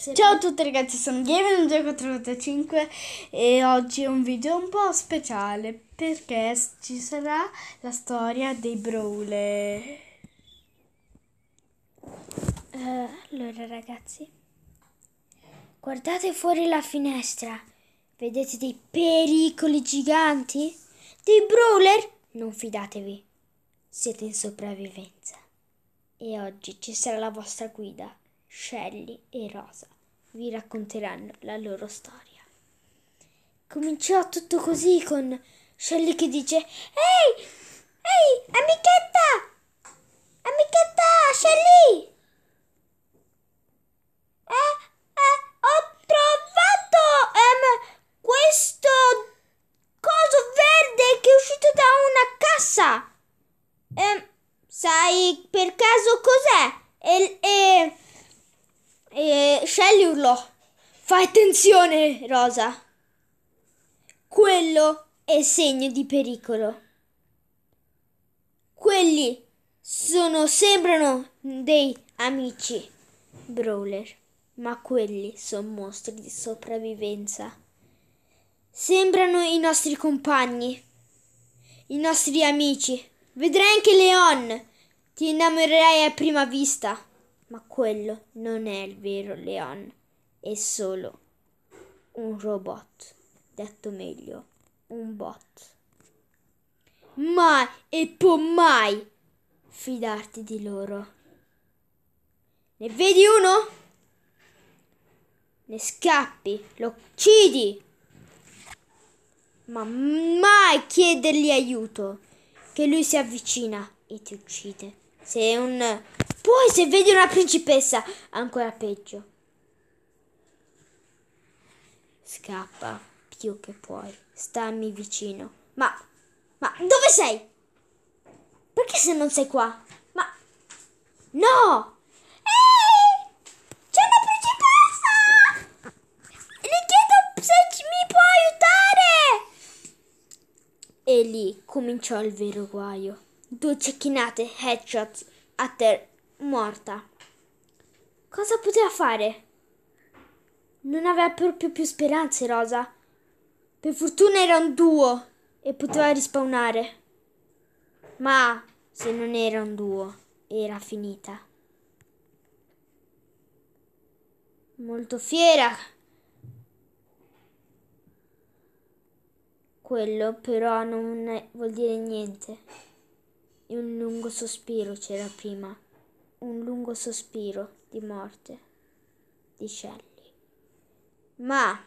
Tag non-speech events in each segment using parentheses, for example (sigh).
Se Ciao a tutti ragazzi, sono Gaming2485 e oggi è un video un po' speciale perché ci sarà la storia dei brawler. Uh, allora ragazzi, guardate fuori la finestra, vedete dei pericoli giganti? Dei brawler? Non fidatevi, siete in sopravvivenza e oggi ci sarà la vostra guida Shelly e Rosa vi racconteranno la loro storia. Cominciò tutto così con Shelly che dice Ehi, ehi, amichetta, Fai attenzione, Rosa. Quello è segno di pericolo. Quelli sono, sembrano dei amici, Brawler, ma quelli sono mostri di sopravvivenza. Sembrano i nostri compagni, i nostri amici. Vedrai anche Leon, ti innamorerai a prima vista. Ma quello non è il vero Leon è solo un robot, detto meglio, un bot. Mai e può mai fidarti di loro. Ne vedi uno? Ne scappi, lo uccidi, ma mai chiedergli aiuto, che lui si avvicina e ti uccide. Se è un... Poi se vedi una principessa, ancora peggio. Scappa più che puoi. Stammi vicino. Ma, ma dove sei? Perché se non sei qua? Ma, no! Ehi! C'è una principessa! Le chiedo se mi può aiutare! E lì cominciò il vero guaio. Due cecchinate, headshot, a terra, morta. Cosa poteva fare? Non aveva proprio più speranze Rosa. Per fortuna era un duo e poteva rispawnare. Ma se non era un duo, era finita. Molto fiera. Quello però non vuol dire niente. E un lungo sospiro c'era prima. Un lungo sospiro di morte. Di Shell. Ma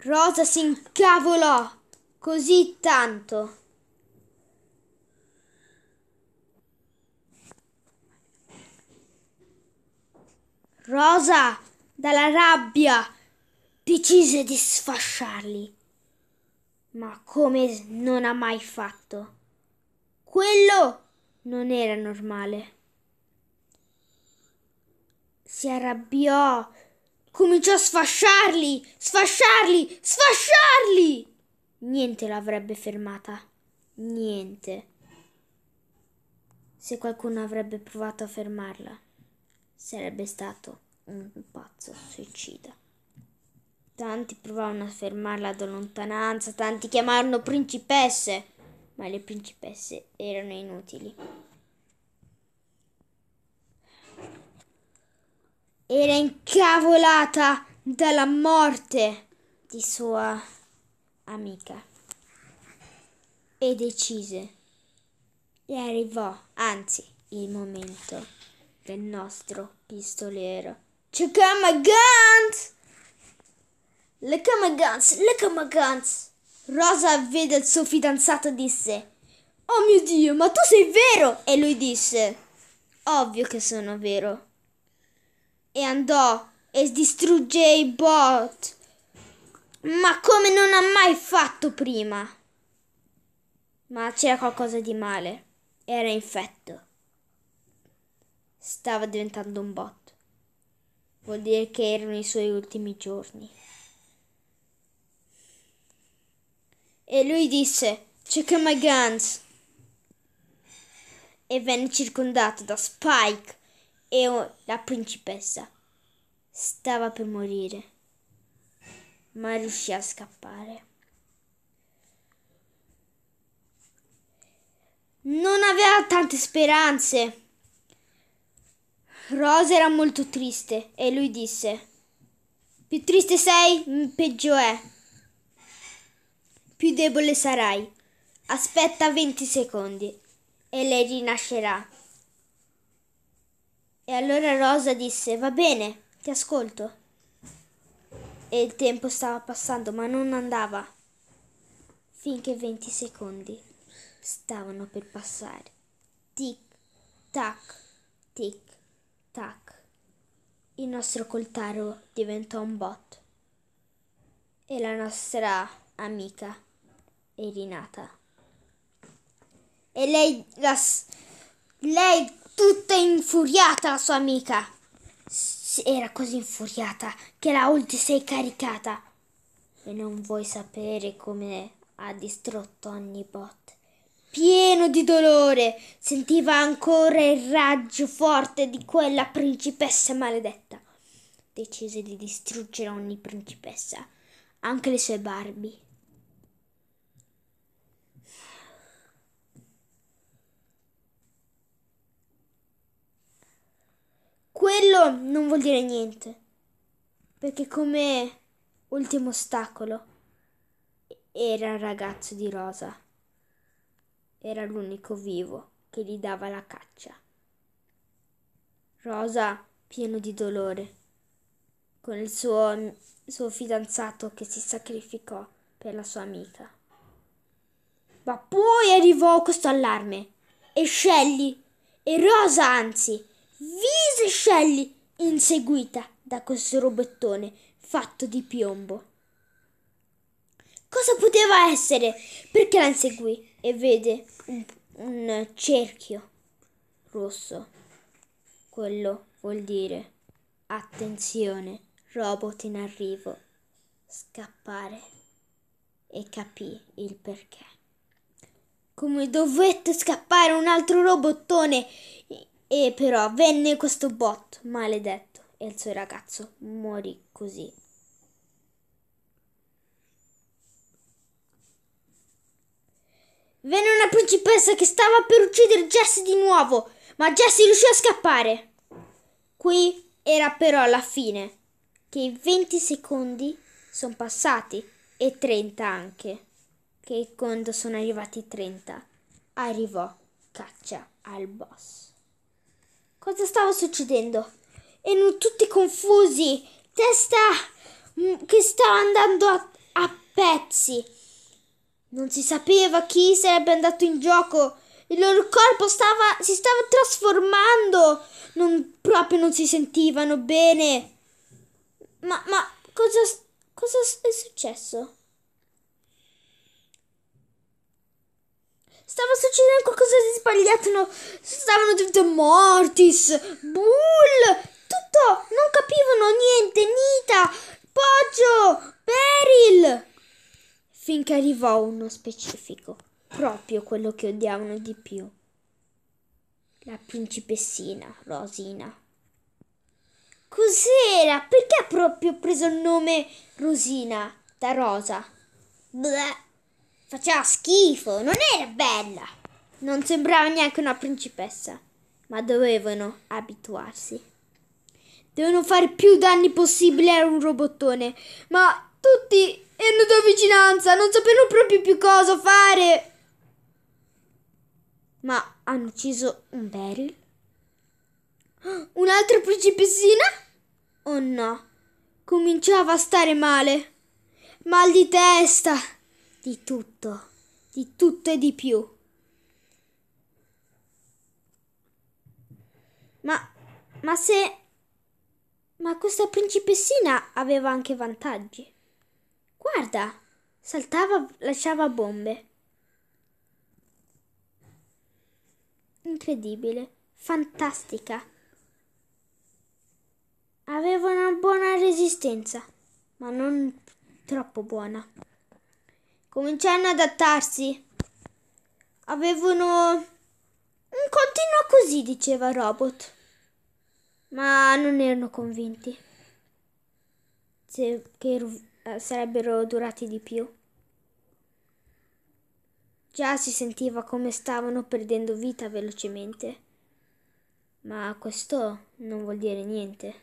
Rosa si incavolò così tanto. Rosa, dalla rabbia, decise di sfasciarli, ma come non ha mai fatto. Quello non era normale si arrabbiò, cominciò a sfasciarli, sfasciarli, sfasciarli. Niente l'avrebbe fermata, niente. Se qualcuno avrebbe provato a fermarla, sarebbe stato un pazzo suicida. Tanti provarono a fermarla da lontananza, tanti chiamarono principesse, ma le principesse erano inutili. era incavolata dalla morte di sua amica e decise e arrivò anzi il momento del nostro pistolero Chakama Guns Lekama Guns come Guns Rosa vede il suo fidanzato e disse Oh mio Dio ma tu sei vero e lui disse Ovvio che sono vero e andò e distrugge i bot. Ma come non ha mai fatto prima? Ma c'era qualcosa di male. Era infetto. Stava diventando un bot. Vuol dire che erano i suoi ultimi giorni. E lui disse, cerca my guns. E venne circondato da Spike, e la principessa stava per morire, ma riuscì a scappare. Non aveva tante speranze. Rosa era molto triste e lui disse, più triste sei, peggio è. Più debole sarai. Aspetta 20 secondi e lei rinascerà. E allora Rosa disse, va bene, ti ascolto. E il tempo stava passando, ma non andava. Finché 20 secondi stavano per passare. Tic, tac, tic, tac. Il nostro coltaro diventò un bot. E la nostra amica è rinata. E lei, la, lei tutta infuriata la sua amica. Era così infuriata che la ulti si è caricata. E non vuoi sapere come ha distrutto ogni bot. Pieno di dolore, sentiva ancora il raggio forte di quella principessa maledetta. Decise di distruggere ogni principessa, anche le sue Barbie. quello non vuol dire niente. Perché come ultimo ostacolo era il ragazzo di Rosa. Era l'unico vivo che gli dava la caccia. Rosa, pieno di dolore, con il suo, suo fidanzato che si sacrificò per la sua amica. Ma poi arrivò questo allarme e Shelly e Rosa anzi vise Shelley, inseguita da questo robottone fatto di piombo. Cosa poteva essere? Perché la inseguì e vede un, un cerchio rosso. Quello vuol dire attenzione, robot in arrivo, scappare e capì il perché. Come dovette scappare un altro robottone e però venne questo bot maledetto e il suo ragazzo morì così. Venne una principessa che stava per uccidere Jesse di nuovo, ma Jesse riuscì a scappare. Qui era però la fine, che i 20 secondi sono passati e 30 anche, che quando sono arrivati 30 arrivò caccia al boss cosa stava succedendo. Erano tutti confusi, testa mm, che stava andando a, a pezzi. Non si sapeva chi sarebbe andato in gioco. Il loro corpo stava, si stava trasformando. Non, proprio non si sentivano bene. Ma, ma cosa, cosa è successo? Stava succedendo qualcosa di sbagliato, no? stavano diventando Mortis, Bull, tutto, non capivano niente, Nita, Poggio, Peril. Finché arrivò uno specifico, proprio quello che odiavano di più. La principessina Rosina. Cos'era? Perché ha proprio preso il nome Rosina da Rosa? Bleh. Faceva schifo, non era bella. Non sembrava neanche una principessa, ma dovevano abituarsi. Devono fare più danni possibile a un robottone, ma tutti erano da vicinanza, non sapevano proprio più cosa fare. Ma hanno ucciso un Beryl? (gasps) Un'altra principessina? Oh no, cominciava a stare male. Mal di testa di tutto, di tutto e di più. Ma, ma se... Ma questa principessina aveva anche vantaggi. Guarda, saltava, lasciava bombe. Incredibile, fantastica. Aveva una buona resistenza, ma non troppo buona cominciarono ad adattarsi. Avevano un continuo così, diceva Robot. Ma non erano convinti se, che eh, sarebbero durati di più. Già si sentiva come stavano perdendo vita velocemente. Ma questo non vuol dire niente.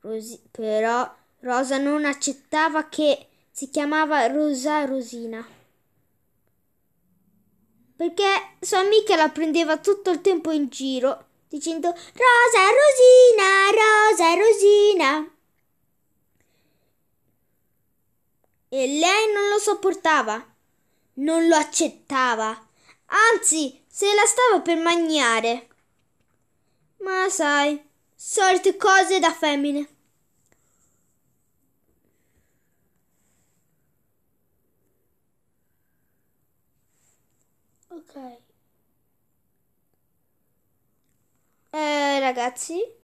Rosi- però Rosa non accettava che si chiamava Rosa Rosina. Perché sua amica la prendeva tutto il tempo in giro, dicendo Rosa Rosina, Rosa Rosina. E lei non lo sopportava, non lo accettava, anzi se la stava per mangiare. Ma sai, solite cose da femmine. Ok. Eh, ragazzi.